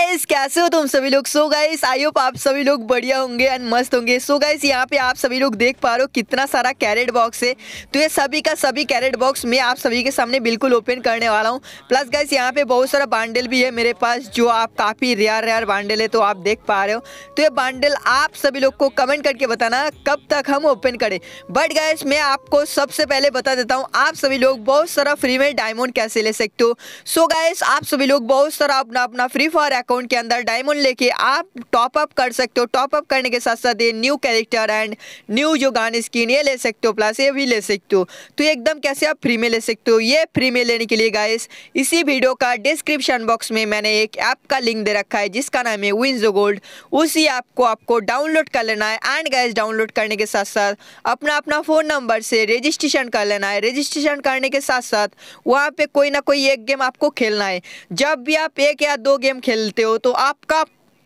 guys कैसे हो तुम सभी लोग सो गाइस आई होप आप सभी लोग बढ़िया होंगे एंड मस्त होंगे सो गाइस यहाँ पे आप सभी लोग देख पा रहे हो कितना सारा कैरेट बॉक्स है तो ये सभी का सभी कैरेट बॉक्स मैं आप सभी के सामने बिल्कुल ओपन करने वाला हूँ प्लस गाइस यहाँ पे बहुत सारा बांडल भी है मेरे पास जो आप काफ़ी रेयर रेयर बांडल है तो आप देख पा रहे हो तो ये बांडल आप सभी लोग को कमेंट करके बताना कब तक हम ओपन करें बट गाइस मैं आपको सबसे पहले बता देता हूँ आप सभी लोग बहुत सारा फ्री में डायमंड कैसे ले सकते हो सो गाइस आप सभी लोग बहुत सारा अपना अपना फ्री फायर अकाउंट के अंदर डायमंड लेके आप टॉप अप कर सकते हो टॉप अप करने के साथ साथ ये न्यू कैरेक्टर एंड न्यू जो गान स्किन ये ले सकते हो प्लस ये भी ले सकते हो तो एकदम कैसे आप फ्री में ले सकते हो ये फ्री में लेने के लिए गाइस इसी वीडियो का डिस्क्रिप्शन बॉक्स में मैंने एक ऐप का लिंक दे रखा है जिसका नाम है विंज गोल्ड उसी ऐप को आपको डाउनलोड कर लेना है एंड गाइस डाउनलोड करने के साथ साथ अपना अपना फ़ोन नंबर से रजिस्ट्रेशन कर लेना है रजिस्ट्रेशन करने के साथ साथ वहाँ पे कोई ना कोई एक गेम आपको खेलना है जब भी आप एक या दो गेम खेल मिलते हो तो आपका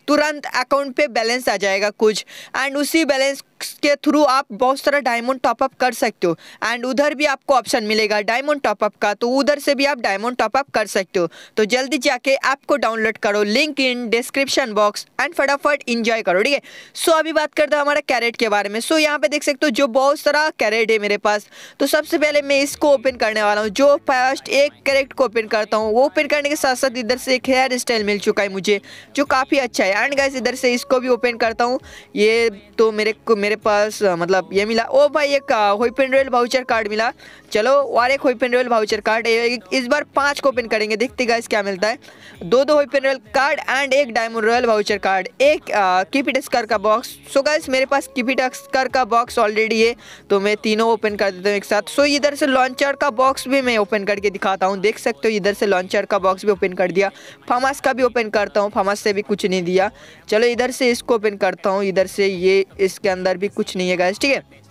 तुरंत अकाउंट पे बैलेंस आ जाएगा कुछ एंड उसी बैलेंस बॉक्स के थ्रू आप बहुत सारा डायमंड टॉपअप कर सकते हो एंड उधर भी आपको ऑप्शन मिलेगा डायमंड टॉपअप का तो उधर से भी आप डायमंड टॉपअप कर सकते हो तो जल्दी जाके ऐप को डाउनलोड करो link in description box and फटाफट इंजॉय करो ठीक है सो अभी बात करते हो हमारा कैरेट के बारे में सो यहाँ पे देख सकते हो जो बहुत सारा कैरेट है मेरे पास तो सबसे पहले मैं इसको ओपन करने वाला हूँ जो फर्स्ट एक कैरेट को ओपन करता हूँ वो ओपन करने के साथ साथ इधर से एक हेयर स्टाइल मिल चुका है मुझे जो काफ़ी अच्छा है एंड गैस इधर से इसको भी ओपन करता हूँ ये तो मेरे को मेरे मेरे पास मतलब ये मिला ओ भाई एक होइपन रॉयल भाउचर कार्ड मिला चलो और एक होइपन रॉयल भाउचर कार्ड इस बार पाँच को ओपन करेंगे देखते गाइस क्या मिलता है दो दो होइपन रॉयल कार्ड एंड एक डायमंड रॉयल भाउचर कार्ड एक कीपिट स्कर का बॉक्स सो गाइस मेरे पास कीपिट स्कर का बॉक्स ऑलरेडी है तो मैं तीनों ओपन कर देता हूँ एक साथ सो इधर से लॉन्चर का बॉक्स भी मैं ओपन करके दिखाता हूँ देख सकते हो इधर से लॉन्चर का बॉक्स भी ओपन कर दिया फार्मास का भी ओपन करता हूँ फार्मास से भी कुछ नहीं दिया चलो इधर से इसको ओपन करता हूँ इधर से ये इसके अंदर भी कुछ नहीं है गैस ठीक है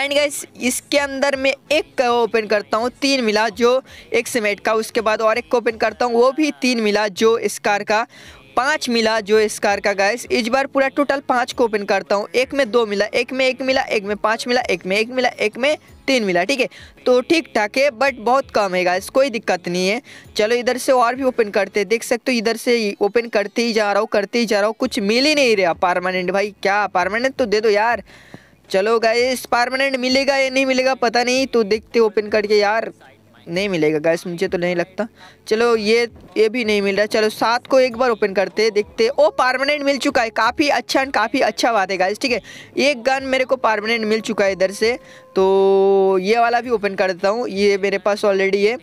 एंड गैस इसके अंदर मैं एक का ओपन करता हूँ तीन मिला जो एक सीमेंट का उसके बाद और एक को ओपन करता हूँ वो भी तीन मिला जो स्कार का पाँच मिला जो इस कार का गाइस इस बार पूरा टोटल पाँच को ओपन करता हूँ एक में दो मिला एक में एक मिला एक में पाँच मिला एक में एक मिला एक में तीन मिला ठीक है तो ठीक ठाक है बट बहुत कम है गाइस कोई दिक्कत नहीं है चलो इधर से और भी ओपन करते देख सकते हो इधर से ओपन करते ही जा रहा हूँ करते ही जा रहा हूँ कुछ मिल ही नहीं रहा परमानेंट भाई क्या परमानेंट तो दे दो यार चलो गाइस परमानेंट मिलेगा या नहीं मिलेगा पता नहीं तो देखते ओपन करके यार नहीं मिलेगा गैस मुझे तो नहीं लगता चलो ये ये भी नहीं मिल रहा चलो सात को एक बार ओपन करते देखते ओ पारमानेंट मिल चुका है काफ़ी अच्छा एंड काफ़ी अच्छा बात है गैस ठीक है एक गन मेरे को परमानेंट मिल चुका है इधर से तो ये वाला भी ओपन कर देता हूँ ये मेरे पास ऑलरेडी है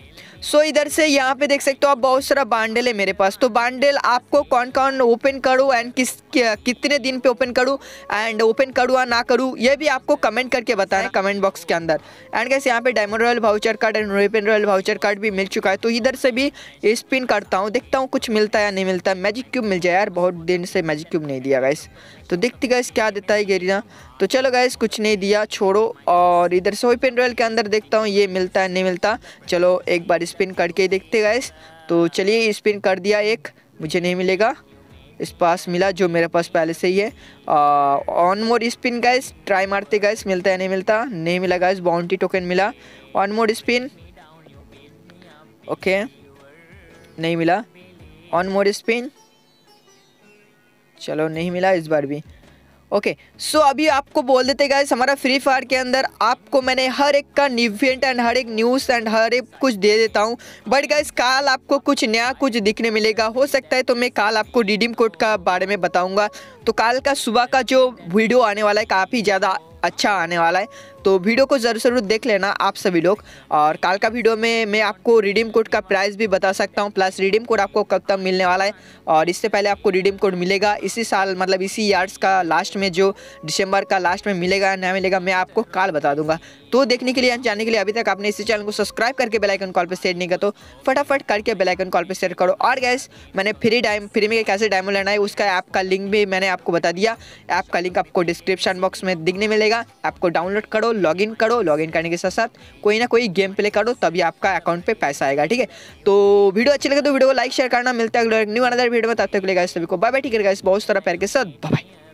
सो इधर से यहाँ पे देख सकते हो आप बहुत सारा बांडल है मेरे पास तो बांडल आपको कौन कौन ओपन करूँ एंड किस कितने दिन पे ओपन करूँ एंड ओपन करूँ या ना करूँ ये भी आपको कमेंट करके बताना कमेंट बॉक्स के अंदर एंड कैसे यहाँ पे diamond royal voucher card and रोपिन रॉयल भाउचर कार्ड भी मिल चुका है तो इधर से भी स्पिन करता हूँ देखता हूँ कुछ मिलता है या नहीं मिलता मैजिक क्यूब मिल जाए यार बहुत दिन से मैजिक क्यूब नहीं दिया गया तो देखते गैस क्या देता है गेरिया तो चलो गए कुछ नहीं दिया छोड़ो और इधर से वही पेन रॉयल के अंदर देखता हूँ ये मिलता है नहीं मिलता चलो एक बार स्पिन करके देखते गैस तो चलिए स्पिन कर दिया एक मुझे नहीं मिलेगा इस पास मिला जो मेरे पास पहले से ही है one more spin guys try मारते गाइस मिलता है नहीं मिलता नहीं मिला गाइस बाउंड्री टोकन मिला ऑन मोर स्पिन ओके नहीं मिला ऑन मोर स्पिन चलो नहीं मिला इस बार भी ओके okay, सो so अभी आपको बोल देते गाइस हमारा फ्री फायर के अंदर आपको मैंने हर एक का इवेंट एंड हर एक न्यूज़ एंड हर एक कुछ दे देता हूँ बट गाइस काल आपको कुछ नया कुछ दिखने मिलेगा हो सकता है तो मैं कल आपको रिडीम कोड का बारे में बताऊँगा तो कल का सुबह का जो वीडियो आने वाला है काफ़ी ज़्यादा अच्छा आने वाला है तो वीडियो को ज़रूर ज़रूर देख लेना आप सभी लोग और कल का वीडियो में मैं आपको रिडीम कोड का प्राइस भी बता सकता हूँ प्लस रिडीम कोड आपको कब तक मिलने वाला है और इससे पहले आपको रिडीम कोड मिलेगा इसी साल मतलब इसी ईयर्स का लास्ट में जो दिसंबर का लास्ट में मिलेगा ना मिलेगा मैं आपको कल बता दूंगा तो देखने के लिए जानने के लिए अभी तक आपने इसी चैनल को सब्सक्राइब करके बेलाइकन कॉल पर शेयर नहीं कर तो फटाफट करके बेलाइकन कॉल पर शेयर करो और गैस मैंने फ्री टाइम फ्री में कैसे डायमंड लेना है उसका ऐप का लिंक भी मैंने आपको बता दिया ऐप का लिंक आपको डिस्क्रिप्शन बॉक्स में दिखने मिलेगा मिलेगा आपको डाउनलोड करो लॉगिन करो लॉगिन करने के साथ साथ कोई ना कोई गेम प्ले करो तभी आपका अकाउंट पे पैसा आएगा ठीक है तो वीडियो अच्छी लगे तो वीडियो को लाइक शेयर करना मिलता है न्यू अनदर वीडियो में तब तक लेगा सभी को बाय बाय ठीक है बहुत सारा प्यार के साथ बाय